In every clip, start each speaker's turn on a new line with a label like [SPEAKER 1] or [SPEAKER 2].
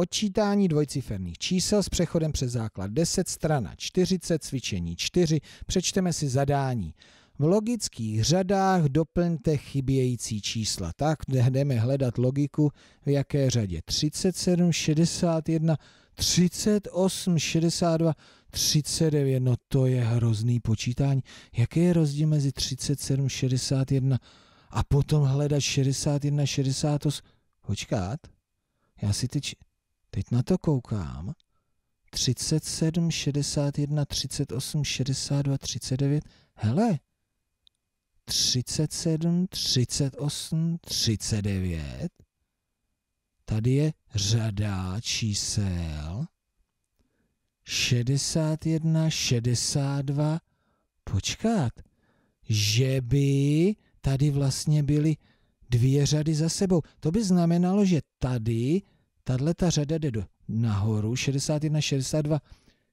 [SPEAKER 1] Odčítání dvojciferných čísel s přechodem přes základ 10, strana 40, cvičení 4, přečteme si zadání. V logických řadách doplňte chybějící čísla. Tak jdeme hledat logiku, v jaké řadě. 37, 61, 38, 62, 39. No to je hrozný počítání. Jaký je rozdíl mezi 37, 61 a potom hledat 61, 68? Počkat, já si teď... Či... Teď na to koukám. 37, 61, 38, 62, 39. Hele, 37, 38, 39. Tady je řada čísel. 61, 62. Počkat, že by tady vlastně byly dvě řady za sebou. To by znamenalo, že tady Tahle ta řada jde do, nahoru, 61, 62,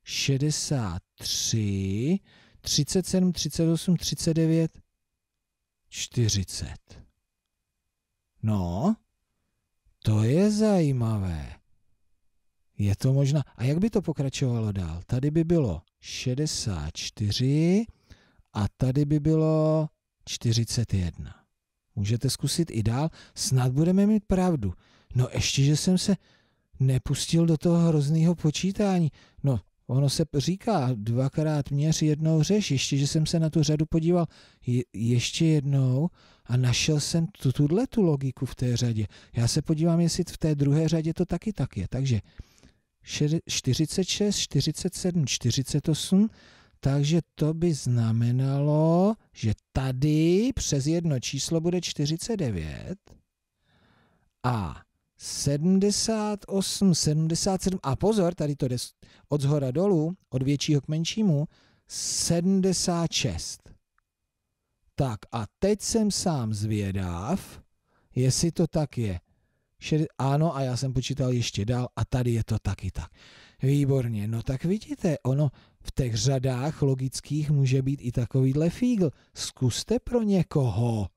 [SPEAKER 1] 63, 37, 38, 39, 40. No, to je zajímavé. Je to možná. A jak by to pokračovalo dál? Tady by bylo 64 a tady by bylo 41. Můžete zkusit i dál, snad budeme mít pravdu. No ještě, že jsem se nepustil do toho hrozného počítání. No, ono se říká, dvakrát měř, jednou řeš. Ještě, že jsem se na tu řadu podíval je, ještě jednou a našel jsem tu, tuhle tu logiku v té řadě. Já se podívám, jestli v té druhé řadě to taky tak je. Takže 46, 47, 48, takže to by znamenalo, že tady přes jedno číslo bude 49 a 78, 77 a pozor, tady to jde od zhora dolů, od většího k menšímu, 76. Tak a teď jsem sám zvědav, jestli to tak je. Ano, a já jsem počítal ještě dál a tady je to taky tak. Výborně, no tak vidíte, ono v těch řadách logických může být i takovýhle fígl. Zkuste pro někoho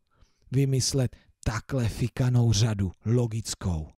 [SPEAKER 1] vymyslet takhle fikanou řadu logickou.